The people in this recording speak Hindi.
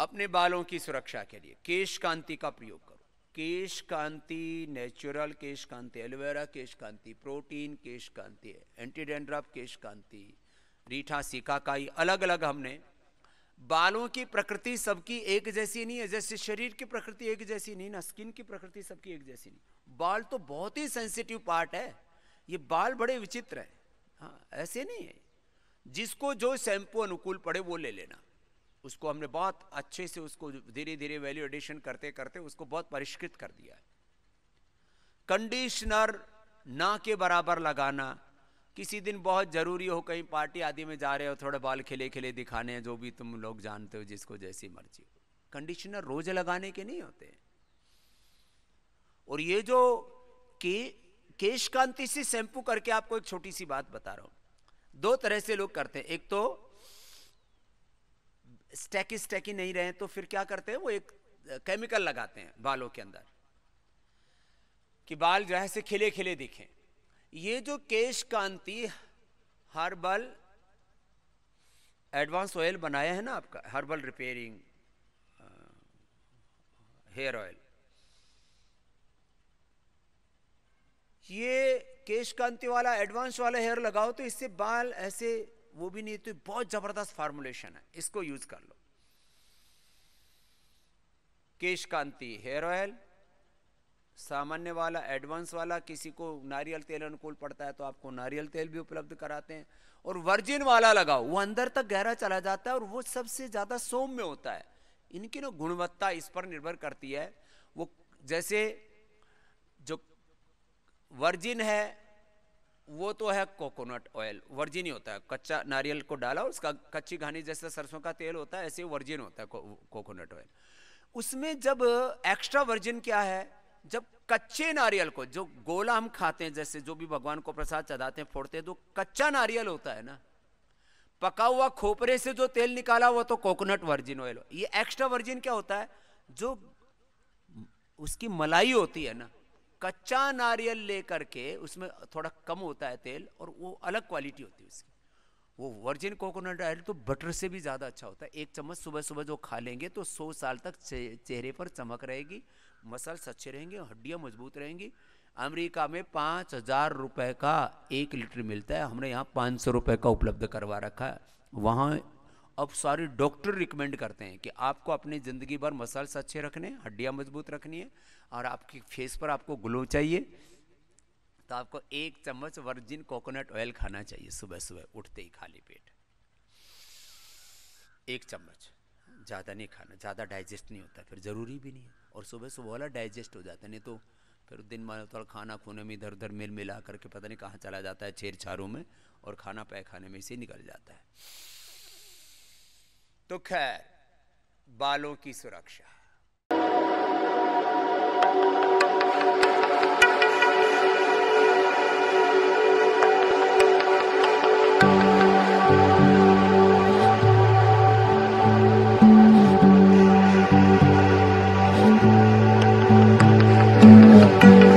अपने बालों की सुरक्षा के लिए केश कांति का प्रयोग करो Kesh Kanti natural Kesh Kanti aloe vera Kesh Kanti protein Kesh Kanti antidandruff Kesh Kanti reetha shikakai अलग अलग हमने बालों की प्रकृति सबकी एक जैसी नहीं है जैसे शरीर की प्रकृति एक जैसी नहीं ना स्किन की प्रकृति सबकी एक जैसी नहीं बाल तो बहुत ही सेंसिटिव पार्ट है ये बाल बड़े विचित्र है हाँ ऐसे नहीं है जिसको जो शैम्पू अनुकूल पड़े वो ले लेना उसको हमने बहुत अच्छे से उसको धीरे धीरे वैल्यू एडिशन करते करते उसको बहुत परिष्कृत कर दिया है कंडीशनर ना के बराबर लगाना किसी दिन बहुत जरूरी हो कहीं पार्टी आदि में जा रहे हो थोड़े बाल खिले खिले दिखाने हैं जो भी तुम लोग जानते हो जिसको जैसी मर्जी हो कंडीशनर रोज लगाने के नहीं होते और ये जो के केश कांति से शैम्पू करके आपको एक छोटी सी बात बता रहा हूं दो तरह से लोग करते हैं एक तो स्टैकी स्टैकी नहीं रहे तो फिर क्या करते हैं वो एक केमिकल लगाते हैं बालों के अंदर कि बाल जो है से खिले खिले दिखें ये जो Kesh Kanti herbal advance oil बनाया है ना आपका हर्बल रिपेयरिंग हेयर ऑयल ये केश कांति वाला एडवांस वाला हेयर लगाओ तो इससे बाल ऐसे वो भी नहीं तो बहुत जबरदस्त फॉर्मुलेशन है इसको यूज कर लो केश कांति हेयर ऑयल सामान्य वाला एडवांस वाला किसी को नारियल तेल अनुकूल पड़ता है तो आपको नारियल तेल भी उपलब्ध कराते हैं और वर्जिन वाला लगाओ वो अंदर तक गहरा चला जाता है और वो सबसे ज्यादा सोम में होता है इनकी ना गुणवत्ता इस पर निर्भर करती है वो जैसे जो वर्जिन है वो तो है कोकोनट ऑयल वर्जिन ही होता है कच्चा नारियल को डाला उसका कच्ची घानी जैसे सरसों का तेल होता है ऐसे वर्जिन होता है को, कोकोनट ऑयल उसमें जब एक्स्ट्रा वर्जिन क्या है जब कच्चे नारियल को जो गोला हम खाते हैं जैसे जो भी भगवान को प्रसाद चढ़ाते हैं फोड़ते हैं तो कच्चा नारियल होता है ना पका हुआ खोपरे से जो तेल निकाला वो तो कोकोनट वर्जिन ऑयल ये एक्स्ट्रा वर्जिन क्या होता है जो उसकी मलाई होती है ना कच्चा नारियल लेकर के उसमें थोड़ा कम होता है तेल और वो अलग क्वालिटी होती है उसकी वो वर्जिन कोकोनट ऑयल तो बटर से भी ज़्यादा अच्छा होता है एक चम्मच सुबह सुबह जो खा लेंगे तो सौ साल तक चेहरे पर चमक रहेगी मसल्स अच्छे रहेंगे हड्डियाँ मजबूत रहेंगी अमेरिका में पाँच हज़ार रुपये का एक लीटर मिलता है हमने यहाँ पाँच सौ रुपये का उपलब्ध करवा रखा है वहाँ अब सारे डॉक्टर रिकमेंड करते हैं कि आपको अपनी ज़िंदगी भर मसल्स अच्छे रखने हैं हड्डियाँ मजबूत रखनी है और आपके फेस पर आपको ग्लो चाहिए तो आपको एक चम्मच वर्जिन कोकोनट ऑयल खाना चाहिए सुबह सुबह उठते ही खाली पेट एक चम्मच ज़्यादा नहीं खाना ज़्यादा डाइजेस्ट नहीं होता फिर ज़रूरी भी नहीं है और सुबह सुबह वाला डाइजेस्ट हो जाता नहीं तो फिर दिन में थोड़ा खाना खोने में इधर उधर मिल मिला करके पता नहीं कहाँ चला जाता है छेर छारों में और खाना पैखाने में इसे निकल जाता है तो खैर बालों की सुरक्षा thank you